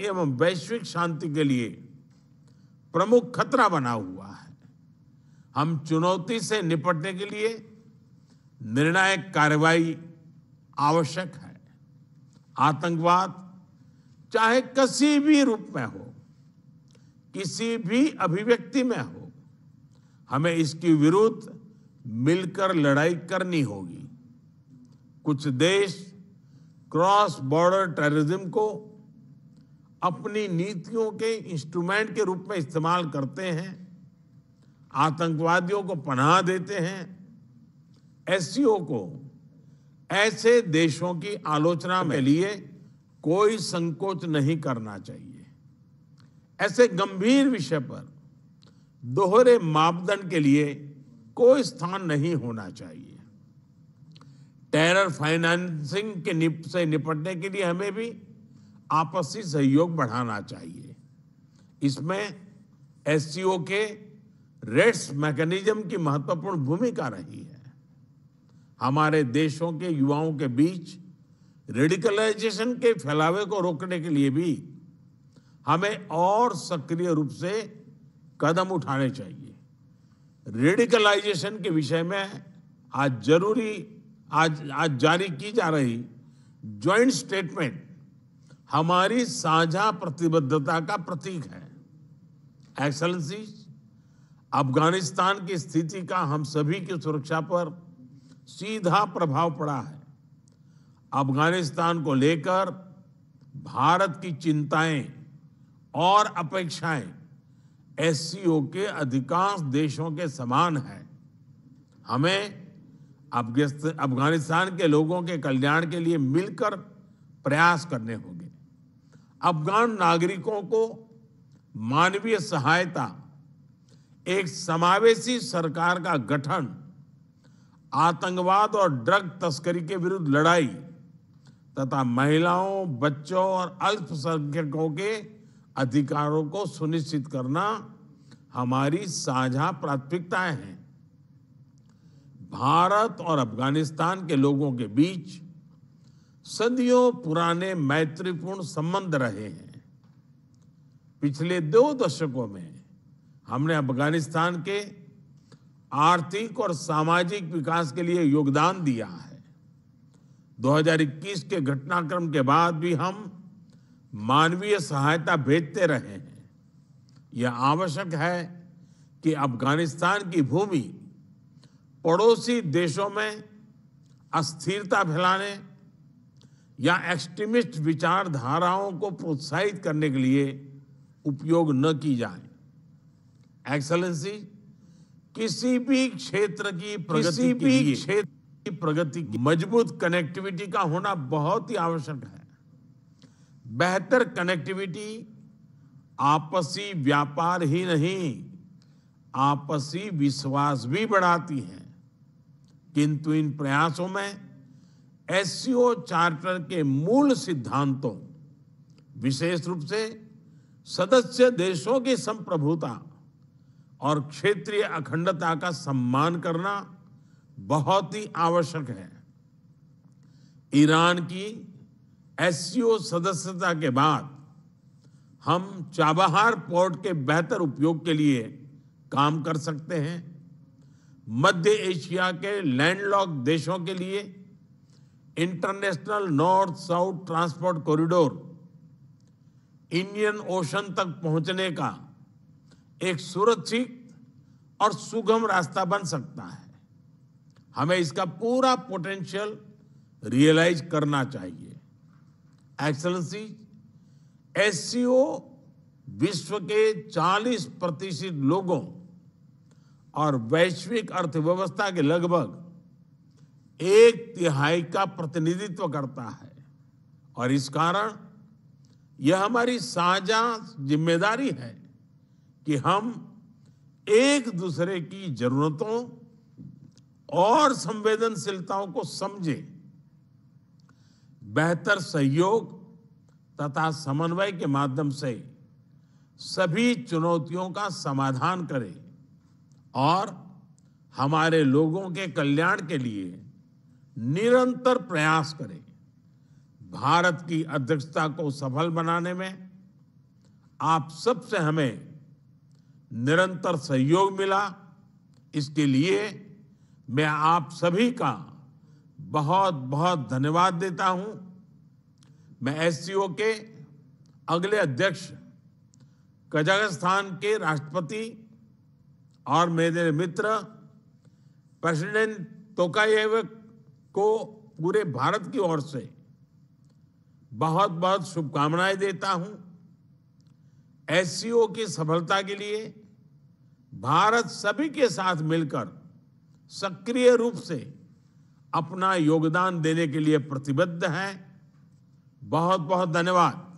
एवं वैश्विक शांति के लिए प्रमुख खतरा बना हुआ है हम चुनौती से निपटने के लिए निर्णायक कार्रवाई आवश्यक है आतंकवाद चाहे किसी भी रूप में हो किसी भी अभिव्यक्ति में हो हमें इसके विरुद्ध मिलकर लड़ाई करनी होगी कुछ देश क्रॉस बॉर्डर टेररिज्म को अपनी नीतियों के इंस्ट्रूमेंट के रूप में इस्तेमाल करते हैं आतंकवादियों को पनाह देते हैं एस को ऐसे देशों की आलोचना में लिए कोई संकोच नहीं करना चाहिए ऐसे गंभीर विषय पर दोहरे मापदंड के लिए कोई स्थान नहीं होना चाहिए टेरर फाइनेंसिंग के निप से निपटने के लिए हमें भी आपसी सहयोग बढ़ाना चाहिए इसमें एस के रेट्स मैकेनिज्म की महत्वपूर्ण भूमिका रही है हमारे देशों के युवाओं के बीच रेडिकलाइजेशन के फैलावे को रोकने के लिए भी हमें और सक्रिय रूप से कदम उठाने चाहिए रेडिकलाइजेशन के विषय में आज जरूरी आज आज जारी की जा रही ज्वाइंट स्टेटमेंट हमारी साझा प्रतिबद्धता का प्रतीक है एक्सलेंसी अफगानिस्तान की स्थिति का हम सभी की सुरक्षा पर सीधा प्रभाव पड़ा है अफगानिस्तान को लेकर भारत की चिंताएं और अपेक्षाएं एस के अधिकांश देशों के समान है हमें अफगानिस्तान के लोगों के कल्याण के लिए मिलकर प्रयास करने होंगे अफगान नागरिकों को मानवीय सहायता एक समावेशी सरकार का गठन आतंकवाद और ड्रग तस्करी के विरुद्ध लड़ाई तथा महिलाओं बच्चों और अल्पसंख्यकों के अधिकारों को सुनिश्चित करना हमारी साझा प्राथमिकताएं हैं भारत और अफगानिस्तान के लोगों के बीच सदियों पुराने मैत्रीपूर्ण संबंध रहे हैं पिछले दो दशकों में हमने अफगानिस्तान के आर्थिक और सामाजिक विकास के लिए योगदान दिया है 2021 के घटनाक्रम के बाद भी हम मानवीय सहायता भेजते रहे हैं यह आवश्यक है कि अफगानिस्तान की भूमि पड़ोसी देशों में अस्थिरता फैलाने या एक्सट्रीमिस्ट विचारधाराओं को प्रोत्साहित करने के लिए उपयोग न की जाए एक्सलेंसी किसी भी क्षेत्र की किसी भी क्षेत्र की प्रगति की मजबूत कनेक्टिविटी का होना बहुत ही आवश्यक है बेहतर कनेक्टिविटी आपसी व्यापार ही नहीं आपसी विश्वास भी बढ़ाती है किंतु इन प्रयासों में एस चार्टर के मूल सिद्धांतों विशेष रूप से सदस्य देशों की संप्रभुता और क्षेत्रीय अखंडता का सम्मान करना बहुत ही आवश्यक है ईरान की एस सदस्यता के बाद हम चाबहार पोर्ट के बेहतर उपयोग के लिए काम कर सकते हैं मध्य एशिया के लैंडलॉक देशों के लिए international north south transport corridor Indian Ocean तक पहुंचने का एक सुरक्षित और सुगम रास्ता बन सकता है हमें इसका पूरा पोटेंशियल रियलाइज करना चाहिए एक्सलेंसी एस विश्व के 40 प्रतिशत लोगों और वैश्विक अर्थव्यवस्था के लगभग एक तिहाई का प्रतिनिधित्व करता है और इस कारण यह हमारी साझा जिम्मेदारी है कि हम एक दूसरे की जरूरतों और संवेदनशीलताओं को समझें बेहतर सहयोग तथा समन्वय के माध्यम से सभी चुनौतियों का समाधान करें और हमारे लोगों के कल्याण के लिए निरंतर प्रयास करें भारत की अध्यक्षता को सफल बनाने में आप सब से हमें निरंतर सहयोग मिला इसके लिए मैं आप सभी का बहुत बहुत धन्यवाद देता हूं मैं ओ के अगले अध्यक्ष कजाकिस्तान के राष्ट्रपति और मेरे मित्र प्रेसिडेंट तोकाएव को पूरे भारत की ओर से बहुत बहुत शुभकामनाएं देता हूं एस की सफलता के लिए भारत सभी के साथ मिलकर सक्रिय रूप से अपना योगदान देने के लिए प्रतिबद्ध है बहुत बहुत धन्यवाद